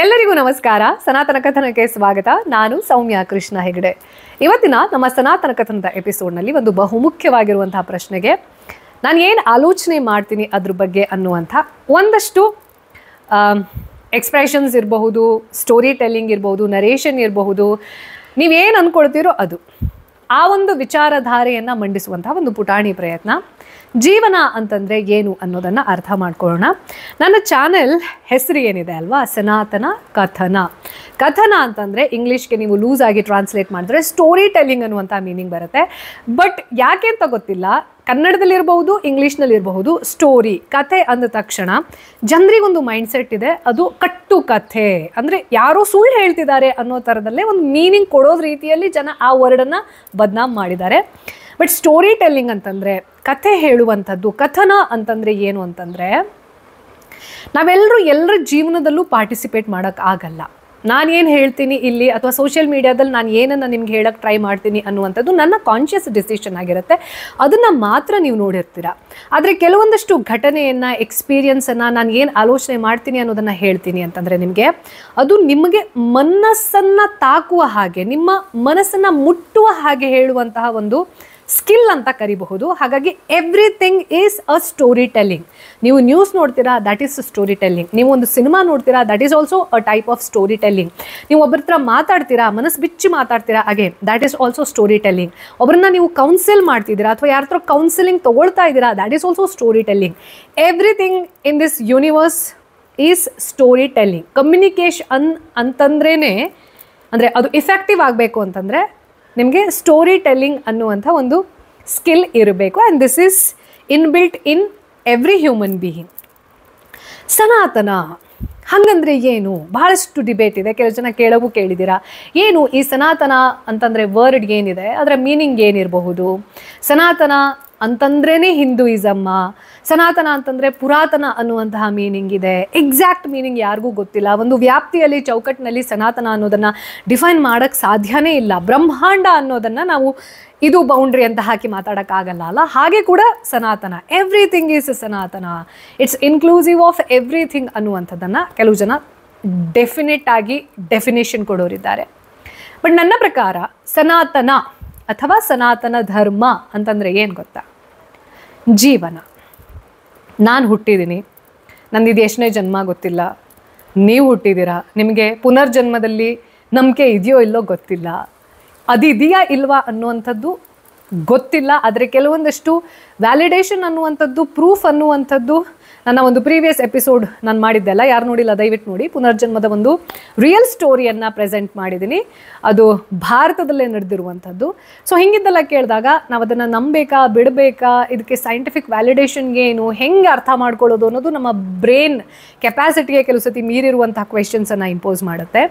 ಎಲ್ಲರಿಗೂ ನಮಸ್ಕಾರ ಸನಾತನ ಕಥನಕ್ಕೆ ಸ್ವಾಗತ ನಾನು ಸೌಮ್ಯ ಕೃಷ್ಣ ಹೆಗಡೆ ಇವತ್ತಿನ ನಮ್ಮ ಸನಾತನ ಕಥನದ ಎಪಿಸೋಡ್ನಲ್ಲಿ ಒಂದು ಬಹುಮುಖ್ಯವಾಗಿರುವಂತಹ ಪ್ರಶ್ನೆಗೆ ನಾನು ಏನು ಆಲೋಚನೆ ಮಾಡ್ತೀನಿ ಅದ್ರ ಬಗ್ಗೆ ಅನ್ನುವಂಥ ಒಂದಷ್ಟು ಎಕ್ಸ್ಪ್ರೆಷನ್ಸ್ ಇರಬಹುದು ಸ್ಟೋರಿ ಟೆಲ್ಲಿಂಗ್ ಇರಬಹುದು ನರೇಷನ್ ಇರಬಹುದು ನೀವೇನು ಅಂದ್ಕೊಳ್ತೀರೋ ಅದು ಆ ಒಂದು ವಿಚಾರಧಾರೆಯನ್ನು ಮಂಡಿಸುವಂತಹ ಒಂದು ಪುಟಾಣಿ ಪ್ರಯತ್ನ ಜೀವನ ಅಂತಂದರೆ ಏನು ಅನ್ನೋದನ್ನು ಅರ್ಥ ಮಾಡ್ಕೊಳ್ಳೋಣ ನನ್ನ ಚಾನೆಲ್ ಹೆಸರು ಏನಿದೆ ಅಲ್ವಾ ಸನಾತನ ಕಥನ ಕಥನ ಅಂತಂದರೆ ಇಂಗ್ಲೀಷ್ಗೆ ನೀವು ಲೂಸ್ ಆಗಿ ಟ್ರಾನ್ಸ್ಲೇಟ್ ಮಾಡಿದ್ರೆ ಸ್ಟೋರಿ ಟೆಲ್ಲಿಂಗ್ ಅನ್ನುವಂಥ ಮೀನಿಂಗ್ ಬರುತ್ತೆ ಬಟ್ ಯಾಕೆ ಅಂತ ಗೊತ್ತಿಲ್ಲ ಕನ್ನಡದಲ್ಲಿರಬಹುದು ಇರಬಹುದು ಸ್ಟೋರಿ ಕಥೆ ಅಂದ ತಕ್ಷಣ ಜನರಿಗೆ ಮೈಂಡ್ ಮೈಂಡ್ಸೆಟ್ ಇದೆ ಅದು ಕಟ್ಟು ಕಥೆ ಅಂದರೆ ಯಾರೋ ಸುಳ್ಳು ಹೇಳ್ತಿದ್ದಾರೆ ಅನ್ನೋ ಥರದಲ್ಲೇ ಒಂದು ಮೀನಿಂಗ್ ಕೊಡೋದು ರೀತಿಯಲ್ಲಿ ಜನ ಆ ವರ್ಡನ್ನು ಬದನಾಮ್ ಮಾಡಿದ್ದಾರೆ ಬಟ್ ಸ್ಟೋರಿ ಟೆಲ್ಲಿಂಗ್ ಅಂತಂದರೆ ಕಥೆ ಹೇಳುವಂಥದ್ದು ಕಥನ ಅಂತಂದರೆ ಏನು ಅಂತಂದರೆ ನಾವೆಲ್ಲರೂ ಎಲ್ಲರ ಜೀವನದಲ್ಲೂ ಪಾರ್ಟಿಸಿಪೇಟ್ ಮಾಡೋಕ್ಕಾಗಲ್ಲ ನಾನು ಏನು ಹೇಳ್ತೀನಿ ಇಲ್ಲಿ ಅಥವಾ ಸೋಷಿಯಲ್ ಮೀಡಿಯಾದಲ್ಲಿ ನಾನು ಏನನ್ನು ನಿಮ್ಗೆ ಹೇಳಕ್ಕೆ ಟ್ರೈ ಮಾಡ್ತೀನಿ ಅನ್ನುವಂಥದ್ದು ನನ್ನ ಕಾನ್ಷಿಯಸ್ ಡಿಸಿಷನ್ ಆಗಿರುತ್ತೆ ಅದನ್ನು ಮಾತ್ರ ನೀವು ನೋಡಿರ್ತೀರ ಆದರೆ ಕೆಲವೊಂದಷ್ಟು ಘಟನೆಯನ್ನು ಎಕ್ಸ್ಪೀರಿಯನ್ಸನ್ನು ನಾನು ಏನು ಆಲೋಚನೆ ಮಾಡ್ತೀನಿ ಅನ್ನೋದನ್ನು ಹೇಳ್ತೀನಿ ಅಂತಂದರೆ ನಿಮಗೆ ಅದು ನಿಮಗೆ ಮನಸ್ಸನ್ನು ತಾಕುವ ಹಾಗೆ ನಿಮ್ಮ ಮನಸ್ಸನ್ನು ಮುಟ್ಟುವ ಹಾಗೆ ಹೇಳುವಂತಹ ಒಂದು ಸ್ಕಿಲ್ ಅಂತ ಕರಿಬಹುದು ಹಾಗಾಗಿ everything is a story telling ನೀವು ನ್ಯೂಸ್ ನೋಡ್ತೀರಾ ದಟ್ ಈಸ್ ಸ್ಟೋರಿ ಟೆಲ್ಲಿಂಗ್ ನೀವು ಒಂದು ಸಿನಿಮಾ ನೋಡ್ತೀರಾ that is also a type of story telling ನೀವು ಒಬ್ಬರ ಹತ್ರ ಮಾತಾಡ್ತೀರಾ ಮನಸ್ಸು ಬಿಚ್ಚಿ ಮಾತಾಡ್ತೀರಾ again that is also story telling ಒಬ್ಬರನ್ನ ನೀವು ಕೌನ್ಸಿಲ್ ಮಾಡ್ತಿದ್ದೀರಾ ಅಥವಾ ಯಾರ ಹತ್ರ ಕೌನ್ಸಿಲಿಂಗ್ ತೊಗೊಳ್ತಾ ಇದ್ದೀರಾ that is also story telling everything in this universe is story telling communication ಅಂತಂದ್ರೇ ಅಂದರೆ ಅದು ಇಫೆಕ್ಟಿವ್ ಆಗಬೇಕು ಅಂತಂದರೆ ನಿಮಗೆ ಸ್ಟೋರಿ ಟೆಲ್ಲಿಂಗ್ ಅನ್ನುವಂಥ ಒಂದು ಸ್ಕಿಲ್ ಇರಬೇಕು and this is in built in every human being ಸನಾತನ ಹಂಗಂದ್ರೆ ಏನು ಬಹಳಷ್ಟು ಡಿಬೇಟ್ ಇದೆ ಕೆಲವು ಜನ ಕೇಳವು ಕೇಳಿದ್ದೀರಾ ಏನು ಈ ಸನಾತನ ಅಂತಂದರೆ ವರ್ಡ್ ಏನಿದೆ ಅದರ ಮೀನಿಂಗ್ ಏನಿರಬಹುದು ಸನಾತನ ಅಂತಂದ್ರೇ ಹಿಂದೂಯಿಸಮ್ಮ ಸನಾತನ ಅಂತಂದರೆ ಪುರಾತನ ಅನ್ನುವಂತಹ ಮೀನಿಂಗ್ ಇದೆ ಎಕ್ಸಾಕ್ಟ್ ಮೀನಿಂಗ್ ಯಾರಿಗೂ ಗೊತ್ತಿಲ್ಲ ಒಂದು ವ್ಯಾಪ್ತಿಯಲ್ಲಿ ಚೌಕಟ್ಟಿನಲ್ಲಿ ಸನಾತನ ಅನ್ನೋದನ್ನು ಡಿಫೈನ್ ಮಾಡೋಕ್ಕೆ ಸಾಧ್ಯನೇ ಇಲ್ಲ ಬ್ರಹ್ಮಾಂಡ ಅನ್ನೋದನ್ನು ನಾವು ಇದು ಬೌಂಡ್ರಿ ಅಂತ ಹಾಕಿ ಮಾತಾಡೋಕ್ಕಾಗಲ್ಲ ಅಲ್ಲ ಹಾಗೆ ಕೂಡ ಸನಾತನ ಎವ್ರಿಥಿಂಗ್ ಈಸ್ ಸನಾತನ ಇಟ್ಸ್ ಇನ್ಕ್ಲೂಸಿವ್ ಆಫ್ ಎವ್ರಿಥಿಂಗ್ ಅನ್ನುವಂಥದ್ದನ್ನು ಕೆಲವು ಜನ ಡೆಫಿನೆಟ್ ಆಗಿ ಡೆಫಿನೇಷನ್ ಕೊಡೋರಿದ್ದಾರೆ ಬಟ್ ನನ್ನ ಪ್ರಕಾರ ಸನಾತನ ಅಥವಾ ಸನಾತನ ಧರ್ಮ ಅಂತಂದರೆ ಏನು ಗೊತ್ತಾ ಜೀವನ ನಾನು ಹುಟ್ಟಿದ್ದೀನಿ ನನ್ನಿದೇಶನೇ ಎಷ್ಟನೇ ಜನ್ಮ ಗೊತ್ತಿಲ್ಲ ನೀವು ಹುಟ್ಟಿದ್ದೀರಾ ನಿಮಗೆ ಪುನರ್ಜನ್ಮದಲ್ಲಿ ನಂಬಿಕೆ ಇದೆಯೋ ಇಲ್ಲೋ ಗೊತ್ತಿಲ್ಲ ಅದು ಇದೆಯಾ ಇಲ್ವಾ ಅನ್ನುವಂಥದ್ದು ಗೊತ್ತಿಲ್ಲ ಆದರೆ ಕೆಲವೊಂದಷ್ಟು ವ್ಯಾಲಿಡೇಷನ್ ಅನ್ನುವಂಥದ್ದು ಪ್ರೂಫ್ ಅನ್ನುವಂಥದ್ದು ನನ್ನ ಒಂದು ಪ್ರೀವಿಯಸ್ ಎಪಿಸೋಡ್ ನಾನು ಮಾಡಿದ್ದೆಲ್ಲ ಯಾರು ನೋಡಿಲ್ಲ ದಯವಿಟ್ಟು ನೋಡಿ ಪುನರ್ಜನ್ಮದ ಒಂದು ರಿಯಲ್ ಸ್ಟೋರಿಯನ್ನು ಪ್ರೆಸೆಂಟ್ ಮಾಡಿದ್ದೀನಿ ಅದು ಭಾರತದಲ್ಲೇ ನಡೆದಿರುವಂಥದ್ದು ಸೊ ಹಿಂಗಿದ್ದೆಲ್ಲ ಕೇಳಿದಾಗ ನಾವು ಅದನ್ನು ನಂಬಬೇಕಾ ಬಿಡಬೇಕಾ ಇದಕ್ಕೆ ಸೈಂಟಿಫಿಕ್ ವ್ಯಾಲಿಡೇಷನ್ಗೆ ಏನು ಹೆಂಗೆ ಅರ್ಥ ಮಾಡ್ಕೊಳ್ಳೋದು ಅನ್ನೋದು ನಮ್ಮ ಬ್ರೈನ್ ಕೆಪಾಸಿಟಿಗೆ ಕೆಲವು ಸತಿ ಮೀರಿರುವಂತಹ ಕ್ವೆಶನ್ಸನ್ನು ಇಂಪೋಸ್ ಮಾಡುತ್ತೆ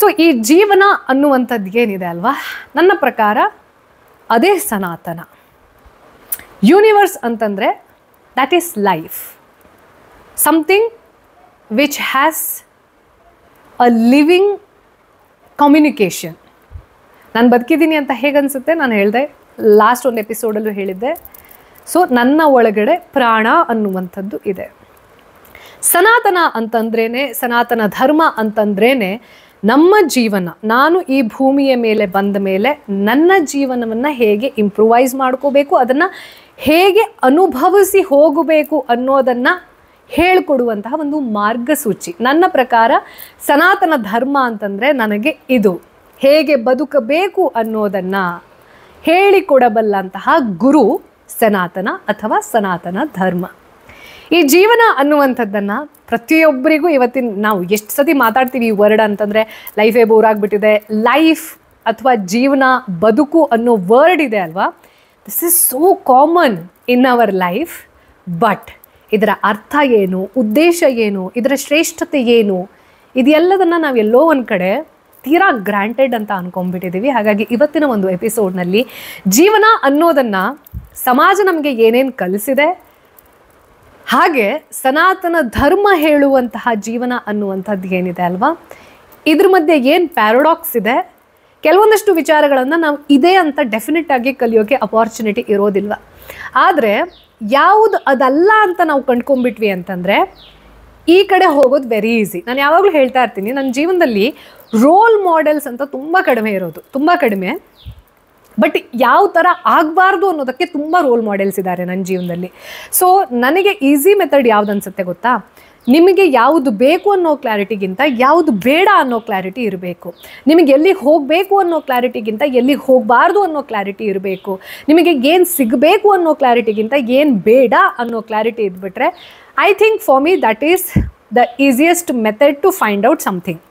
ಸೊ ಈ ಜೀವನ ಅನ್ನುವಂಥದ್ದು ಏನಿದೆ ಅಲ್ವಾ ನನ್ನ ಪ್ರಕಾರ ಅದೇ ಸನಾತನ ಯೂನಿವರ್ಸ್ ಅಂತಂದರೆ that is life. Something which has a living communication ನಾನು ಬದುಕಿದ್ದೀನಿ ಅಂತ ಹೇಗನ್ಸುತ್ತೆ ನಾನು ಹೇಳಿದೆ ಲಾಸ್ಟ್ ಒಂದು ಎಪಿಸೋಡಲ್ಲೂ ಹೇಳಿದ್ದೆ ಸೊ ನನ್ನ ಒಳಗಡೆ ಪ್ರಾಣ ಅನ್ನುವಂಥದ್ದು ಇದೆ ಸನಾತನ ಅಂತಂದ್ರೇ ಸನಾತನ ಧರ್ಮ ಅಂತಂದ್ರೇ ನಮ್ಮ ಜೀವನ ನಾನು ಈ ಭೂಮಿಯ ಮೇಲೆ ಬಂದ ಮೇಲೆ ನನ್ನ ಜೀವನವನ್ನು ಹೇಗೆ ಇಂಪ್ರೂವೈಸ್ ಮಾಡ್ಕೋಬೇಕು ಅದನ್ನು ಹೇಗೆ ಅನುಭವಿಸಿ ಹೋಗಬೇಕು ಅನ್ನೋದನ್ನು ಹೇಳಿಕೊಡುವಂತಹ ಒಂದು ಮಾರ್ಗಸೂಚಿ ನನ್ನ ಪ್ರಕಾರ ಸನಾತನ ಧರ್ಮ ಅಂತಂದರೆ ನನಗೆ ಇದು ಹೇಗೆ ಬದುಕಬೇಕು ಅನ್ನೋದನ್ನು ಹೇಳಿಕೊಡಬಲ್ಲಂತಹ ಗುರು ಸನಾತನ ಅಥವಾ ಸನಾತನ ಧರ್ಮ ಈ ಜೀವನ ಅನ್ನುವಂಥದ್ದನ್ನು ಪ್ರತಿಯೊಬ್ಬರಿಗೂ ಇವತ್ತಿನ ನಾವು ಎಷ್ಟು ಸತಿ ಮಾತಾಡ್ತೀವಿ ಈ ವರ್ಡ್ ಅಂತಂದರೆ ಲೈಫೇ ಬೋರ್ ಆಗಿಬಿಟ್ಟಿದೆ ಲೈಫ್ ಅಥವಾ ಜೀವನ ಬದುಕು ಅನ್ನೋ ವರ್ಡ್ ಇದೆ ಅಲ್ವಾ this is so common in our life but ಇದರ ಅರ್ಥ ಏನು ಉದ್ದೇಶ ಏನು ಇದರ ಶ್ರೇಷ್ಠತೆ ಏನು ಇದೆಲ್ಲದನ್ನು ನಾವು ಎಲ್ಲೋ ಒಂದು ಕಡೆ ತೀರಾ ಗ್ರಾಂಟೆಡ್ ಅಂತ ಅಂದ್ಕೊಂಡ್ಬಿಟ್ಟಿದ್ದೀವಿ ಹಾಗಾಗಿ ಇವತ್ತಿನ ಒಂದು ಎಪಿಸೋಡ್ನಲ್ಲಿ ಜೀವನ ಅನ್ನೋದನ್ನು ಸಮಾಜ ನಮಗೆ ಏನೇನು ಕಲಿಸಿದೆ ಹಾಗೆ ಸನಾತನ ಧರ್ಮ ಹೇಳುವಂತಹ ಜೀವನ ಅನ್ನುವಂಥದ್ದು ಏನಿದೆ ಅಲ್ವಾ ಇದ್ರ ಮಧ್ಯೆ ಏನು ಪ್ಯಾರಡಾಕ್ಸ್ ಇದೆ ಕೆಲವೊಂದಷ್ಟು ವಿಚಾರಗಳನ್ನು ನಾವು ಇದೆ ಅಂತ ಡೆಫಿನೆಟ್ ಆಗಿ ಕಲಿಯೋಕೆ ಅಪಾರ್ಚುನಿಟಿ ಇರೋದಿಲ್ಲ ಆದರೆ ಯಾವುದು ಅದಲ್ಲ ಅಂತ ನಾವು ಕಂಡ್ಕೊಂಬಿಟ್ವಿ ಅಂತಂದರೆ ಈ ಕಡೆ ಹೋಗೋದು ವೆರಿ ಈಸಿ ನಾನು ಯಾವಾಗಲೂ ಹೇಳ್ತಾ ಇರ್ತೀನಿ ನನ್ನ ಜೀವನದಲ್ಲಿ ರೋಲ್ ಮಾಡೆಲ್ಸ್ ಅಂತ ತುಂಬ ಕಡಿಮೆ ಇರೋದು ತುಂಬ ಕಡಿಮೆ ಬಟ್ ಯಾವ ಥರ ಆಗಬಾರ್ದು ಅನ್ನೋದಕ್ಕೆ ತುಂಬ ರೋಲ್ ಮಾಡೆಲ್ಸ್ ಇದ್ದಾರೆ ನನ್ನ ಜೀವನದಲ್ಲಿ ಸೊ ನನಗೆ ಈಸಿ ಮೆಥಡ್ ಯಾವ್ದು ಅನ್ಸುತ್ತೆ ಗೊತ್ತಾ ನಿಮಗೆ ಯಾವುದು ಬೇಕು ಅನ್ನೋ ಕ್ಲಾರಿಟಿಗಿಂತ ಯಾವುದು ಬೇಡ ಅನ್ನೋ ಕ್ಲಾರಿಟಿ ಇರಬೇಕು ನಿಮಗೆ ಎಲ್ಲಿ ಹೋಗಬೇಕು ಅನ್ನೋ ಕ್ಲಾರಿಟಿಗಿಂತ ಎಲ್ಲಿ ಹೋಗಬಾರ್ದು ಅನ್ನೋ ಕ್ಲಾರಿಟಿ ಇರಬೇಕು ನಿಮಗೆ ಏನು ಸಿಗಬೇಕು ಅನ್ನೋ ಕ್ಲಾರಿಟಿಗಿಂತ ಏನು ಬೇಡ ಅನ್ನೋ ಕ್ಲಾರಿಟಿ ಇದ್ಬಿಟ್ರೆ I think for me that is the easiest method to find out something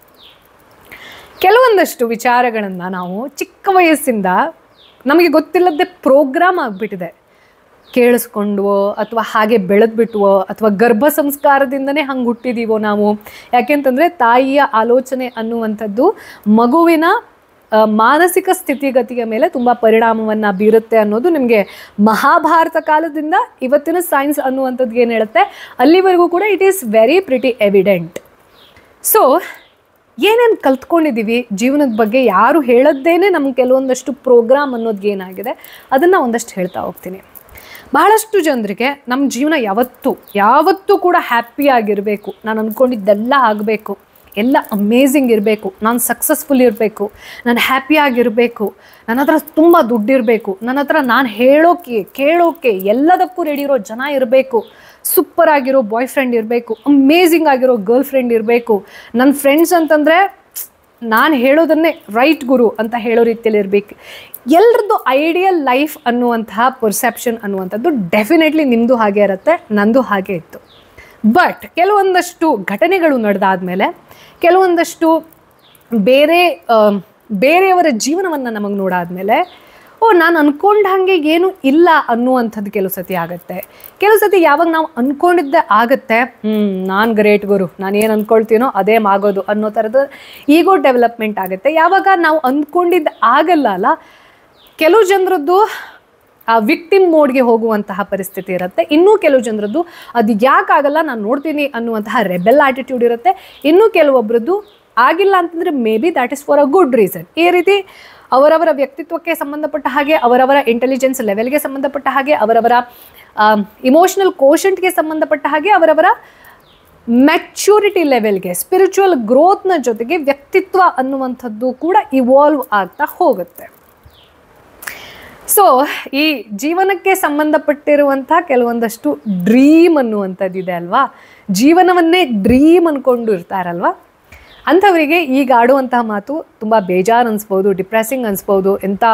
ಕೆಲವೊಂದಷ್ಟು ವಿಚಾರಗಳನ್ನು ನಾವು ಚಿಕ್ಕ ವಯಸ್ಸಿಂದ ನಮಗೆ ಗೊತ್ತಿಲ್ಲದೆ ಪ್ರೋಗ್ರಾಮ್ ಆಗಿಬಿಟ್ಟಿದೆ ಕೇಳಿಸ್ಕೊಂಡ್ವೋ ಅಥವಾ ಹಾಗೆ ಬೆಳೆದ್ಬಿಟ್ವೋ ಅಥವಾ ಗರ್ಭ ಸಂಸ್ಕಾರದಿಂದನೇ ಹಂಗೆ ಹುಟ್ಟಿದೀವೋ ನಾವು ಯಾಕೆಂತಂದರೆ ತಾಯಿಯ ಆಲೋಚನೆ ಅನ್ನುವಂಥದ್ದು ಮಗುವಿನ ಮಾನಸಿಕ ಸ್ಥಿತಿಗತಿಯ ಮೇಲೆ ತುಂಬ ಪರಿಣಾಮವನ್ನು ಬೀರುತ್ತೆ ಅನ್ನೋದು ನಿಮಗೆ ಮಹಾಭಾರತ ಕಾಲದಿಂದ ಇವತ್ತಿನ ಸೈನ್ಸ್ ಅನ್ನುವಂಥದ್ದು ಏನು ಹೇಳುತ್ತೆ ಅಲ್ಲಿವರೆಗೂ ಕೂಡ it is very pretty evident so ಏನೇನು ಕಲ್ತ್ಕೊಂಡಿದ್ದೀವಿ ಜೀವನದ ಬಗ್ಗೆ ಯಾರು ಹೇಳದ್ದೇನೆ ನಮ್ಗೆ ಕೆಲವೊಂದಷ್ಟು ಪ್ರೋಗ್ರಾಮ್ ಅನ್ನೋದು ಏನಾಗಿದೆ ಅದನ್ನು ಒಂದಷ್ಟು ಹೇಳ್ತಾ ಹೋಗ್ತೀನಿ ಬಹಳಷ್ಟು ಜನರಿಗೆ ನಮ್ಮ ಜೀವನ ಯಾವತ್ತೂ ಯಾವತ್ತೂ ಕೂಡ ಹ್ಯಾಪಿಯಾಗಿರಬೇಕು ನಾನು ಅಂದ್ಕೊಂಡಿದ್ದೆಲ್ಲ ಆಗಬೇಕು ಎಲ್ಲ ಅಮೇಝಿಂಗ್ ಇರಬೇಕು ನಾನು ಸಕ್ಸಸ್ಫುಲ್ ಇರಬೇಕು ನಾನು ಹ್ಯಾಪಿಯಾಗಿರಬೇಕು ನನ್ನ ಹತ್ರ ತುಂಬ ದುಡ್ಡಿರಬೇಕು ನನ್ನ ಹತ್ರ ನಾನು ಹೇಳೋಕೆ ಕೇಳೋಕೆ ಎಲ್ಲದಕ್ಕೂ ರೆಡಿ ಇರೋ ಜನ ಇರಬೇಕು ಸೂಪರ್ ಆಗಿರೋ ಬಾಯ್ ಫ್ರೆಂಡ್ ಇರಬೇಕು ಅಮೇಝಿಂಗ್ ಆಗಿರೋ ಗರ್ಲ್ ಫ್ರೆಂಡ್ ಇರಬೇಕು ನನ್ನ ಫ್ರೆಂಡ್ಸ್ ಅಂತಂದರೆ ನಾನು ಹೇಳೋದನ್ನೇ ರೈಟ್ ಗುರು ಅಂತ ಹೇಳೋ ರೀತಿಯಲ್ಲಿ ಇರಬೇಕು ಎಲ್ರದ್ದು ಐಡಿಯಲ್ ಲೈಫ್ ಅನ್ನುವಂತಹ ಪರ್ಸೆಪ್ಷನ್ ಅನ್ನುವಂಥದ್ದು ಡೆಫಿನೆಟ್ಲಿ ನಿಮ್ಮದು ಹಾಗೆ ಇರುತ್ತೆ ನಂದು ಹಾಗೆ ಇತ್ತು ಬಟ್ ಕೆಲವೊಂದಷ್ಟು ಘಟನೆಗಳು ನಡೆದಾದ ಕೆಲವೊಂದಷ್ಟು ಬೇರೆ ಬೇರೆಯವರ ಜೀವನವನ್ನು ನಮಗೆ ಮೇಲೆ ಓ ನಾನು ಅಂದ್ಕೊಂಡ ಹಾಗೆ ಏನೂ ಇಲ್ಲ ಅನ್ನುವಂಥದ್ದು ಕೆಲವು ಸತಿ ಆಗುತ್ತೆ ಕೆಲವು ಸತಿ ಯಾವಾಗ ನಾವು ಅಂದ್ಕೊಂಡಿದ್ದೆ ಆಗುತ್ತೆ ಹ್ಞೂ ನಾನು ಗ್ರೇಟ್ ಗುರು ನಾನು ಏನು ಅಂದ್ಕೊಳ್ತೀನೋ ಅದೇ ಆಗೋದು ಅನ್ನೋ ಥರದ್ದು ಈಗೋ ಡೆವಲಪ್ಮೆಂಟ್ ಆಗುತ್ತೆ ಯಾವಾಗ ನಾವು ಅಂದ್ಕೊಂಡಿದ್ದು ಆಗಲ್ಲ ಅಲ್ಲ ಕೆಲವು ಜನರದ್ದು ಆ ವಿಕ್ಟಿಮ್ ಮೋಡ್ಗೆ ಹೋಗುವಂತಹ ಪರಿಸ್ಥಿತಿ ಇರುತ್ತೆ ಇನ್ನೂ ಕೆಲವು ಜನರದ್ದು ಅದು ಯಾಕಾಗಲ್ಲ ನಾನು ನೋಡ್ತೀನಿ ಅನ್ನುವಂತಹ ರೆಬೆಲ್ ಆಟಿಟ್ಯೂಡ್ ಇರುತ್ತೆ ಇನ್ನೂ ಕೆಲವೊಬ್ಬರದ್ದು ಆಗಿಲ್ಲ ಅಂತಂದರೆ maybe that is for a good reason ಈ ರೀತಿ ಅವರವರ ವ್ಯಕ್ತಿತ್ವಕ್ಕೆ ಸಂಬಂಧಪಟ್ಟ ಹಾಗೆ ಅವರವರ ಇಂಟೆಲಿಜೆನ್ಸ್ ಲೆವೆಲ್ಗೆ ಸಂಬಂಧಪಟ್ಟ ಹಾಗೆ ಅವರವರ ಇಮೋಷನಲ್ ಕೋಶಂಟ್ಗೆ ಸಂಬಂಧಪಟ್ಟ ಹಾಗೆ ಅವರವರ ಮೆಚ್ಯೂರಿಟಿ ಲೆವೆಲ್ಗೆ ಸ್ಪಿರಿಚುವಲ್ ಗ್ರೋತ್ನ ಜೊತೆಗೆ ವ್ಯಕ್ತಿತ್ವ ಅನ್ನುವಂಥದ್ದು ಕೂಡ ಇವಾಲ್ವ್ ಆಗ್ತಾ ಹೋಗುತ್ತೆ ಸೊ ಈ ಜೀವನಕ್ಕೆ ಸಂಬಂಧಪಟ್ಟಿರುವಂಥ ಕೆಲವೊಂದಷ್ಟು ಡ್ರೀಮ್ ಅನ್ನುವಂಥದ್ದಿದೆ ಅಲ್ವಾ ಜೀವನವನ್ನೇ ಡ್ರೀಮ್ ಅಂದ್ಕೊಂಡು ಇರ್ತಾರಲ್ವಾ ಅಂಥವರಿಗೆ ಈಗ ಆಡುವಂತಹ ಮಾತು ತುಂಬ ಬೇಜಾರು ಅನಿಸ್ಬೋದು ಡಿಪ್ರೆಸ್ಸಿಂಗ್ ಅನಿಸ್ಬೋದು ಎಂಥ